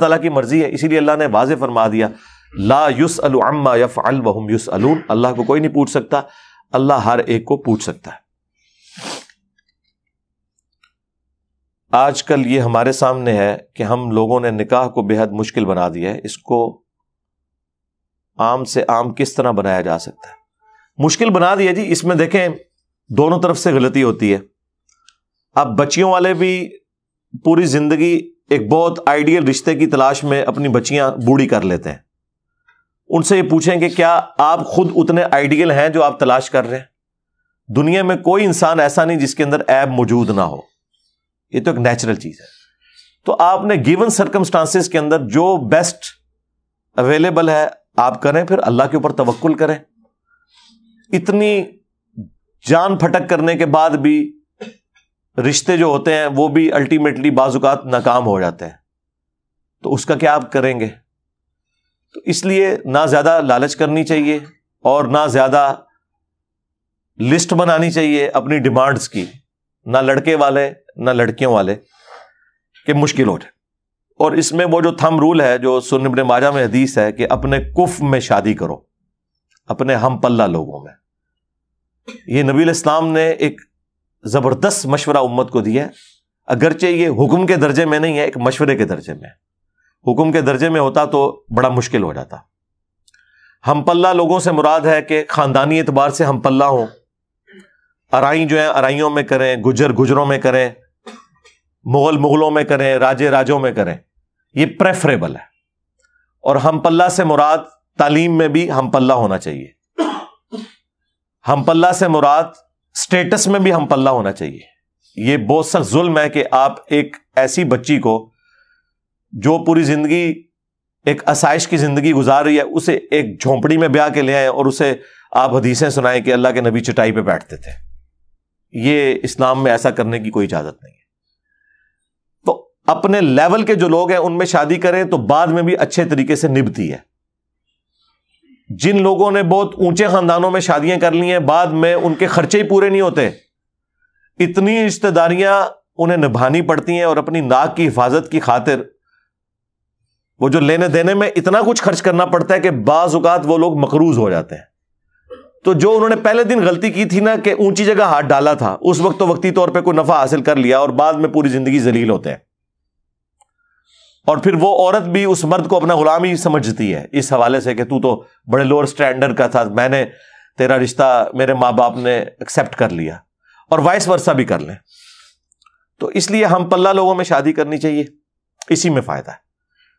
तला की मर्जी है इसीलिए अल्लाह ने वाज फरमा दिया ला युस अम्मा यफ अलम युस अलून अल्लाह को कोई नहीं पूछ सकता अल्लाह हर एक को पूछ सकता है आजकल ये हमारे सामने है कि हम लोगों ने निकाह को बेहद मुश्किल बना दिया है इसको आम से आम किस तरह बनाया जा सकता है मुश्किल बना दिया जी इसमें देखें दोनों तरफ से गलती होती है अब बच्चियों वाले भी पूरी जिंदगी एक बहुत आइडियल रिश्ते की तलाश में अपनी बच्चियां बूढ़ी कर लेते हैं उनसे ये पूछें कि क्या आप खुद उतने आइडियल हैं जो आप तलाश कर रहे हैं दुनिया में कोई इंसान ऐसा नहीं जिसके अंदर ऐब मौजूद ना हो ये तो एक नेचुरल चीज है तो आपने गिवन सर्कमस्टांसिस के अंदर जो बेस्ट अवेलेबल है आप करें फिर अल्लाह के ऊपर तवक्ल करें इतनी जान फटक करने के बाद भी रिश्ते जो होते हैं वो भी अल्टीमेटली बाजुकात नाकाम हो जाते हैं तो उसका क्या आप करेंगे तो इसलिए ना ज़्यादा लालच करनी चाहिए और ना ज़्यादा लिस्ट बनानी चाहिए अपनी डिमांड्स की ना लड़के वाले ना लड़कियों वाले कि मुश्किल हो जाए और इसमें वो जो थम रूल है जो सुनबन माजा में हदीस है कि अपने कुफ में शादी करो अपने हम पल्ला लोगों में ये नबी इस्लाम ने एक ज़बरदस्त मशवरा उम्मत को दिया है अगरचे ये हुक्म के दर्जे में नहीं है एक मशवरे के दर्जे में हुक्म के दर्जे में होता तो बड़ा मुश्किल हो जाता हम पल्ला लोगों से मुराद है कि ख़ानदानी एतबार से हम पल्ला हों अराई जो है अराइयों में करें गुजर गुजरों में करें मुगल मुगलों में करें राजे राजों में करें ये प्रेफरेबल है और हम पल्ला से मुराद तालीम में भी हम पल्ला होना चाहिए हम पल्ला से मुराद स्टेटस में भी हम पल्ला होना चाहिए ये बहुत सा जुल्म है कि आप एक ऐसी बच्ची को जो पूरी जिंदगी एक आसाइश की जिंदगी गुजार रही है उसे एक झोंपड़ी में ब्याह के ले आए और उसे आप हदीसें सुनाएं कि अल्लाह के नबी चटाई पे बैठते थे ये इस्लाम में ऐसा करने की कोई इजाजत नहीं है तो अपने लेवल के जो लोग हैं उनमें शादी करें तो बाद में भी अच्छे तरीके से निभती है जिन लोगों ने बहुत ऊंचे खानदानों में शादियां कर ली हैं बाद में उनके खर्चे ही पूरे नहीं होते इतनी रिश्तेदारियां उन्हें निभानी पड़ती हैं और अपनी नाक की हिफाजत की खातिर वो जो लेने देने में इतना कुछ खर्च करना पड़ता है कि बाजुकात वो लोग मकरूज हो जाते हैं तो जो उन्होंने पहले दिन गलती की थी ना कि ऊंची जगह हाथ डाला था उस वक्त तो वक्ती तौर पे कोई नफा हासिल कर लिया और बाद में पूरी जिंदगी जलील होते हैं और फिर वो औरत भी उस मर्द को अपना गुलाम ही समझती है इस हवाले से कि तू तो बड़े लोअर स्टैंडर्ड का था मैंने तेरा रिश्ता मेरे माँ बाप ने एक्सेप्ट कर लिया और वाइस वर्षा भी कर लें तो इसलिए हम पल्ला लोगों में शादी करनी चाहिए इसी में फायदा है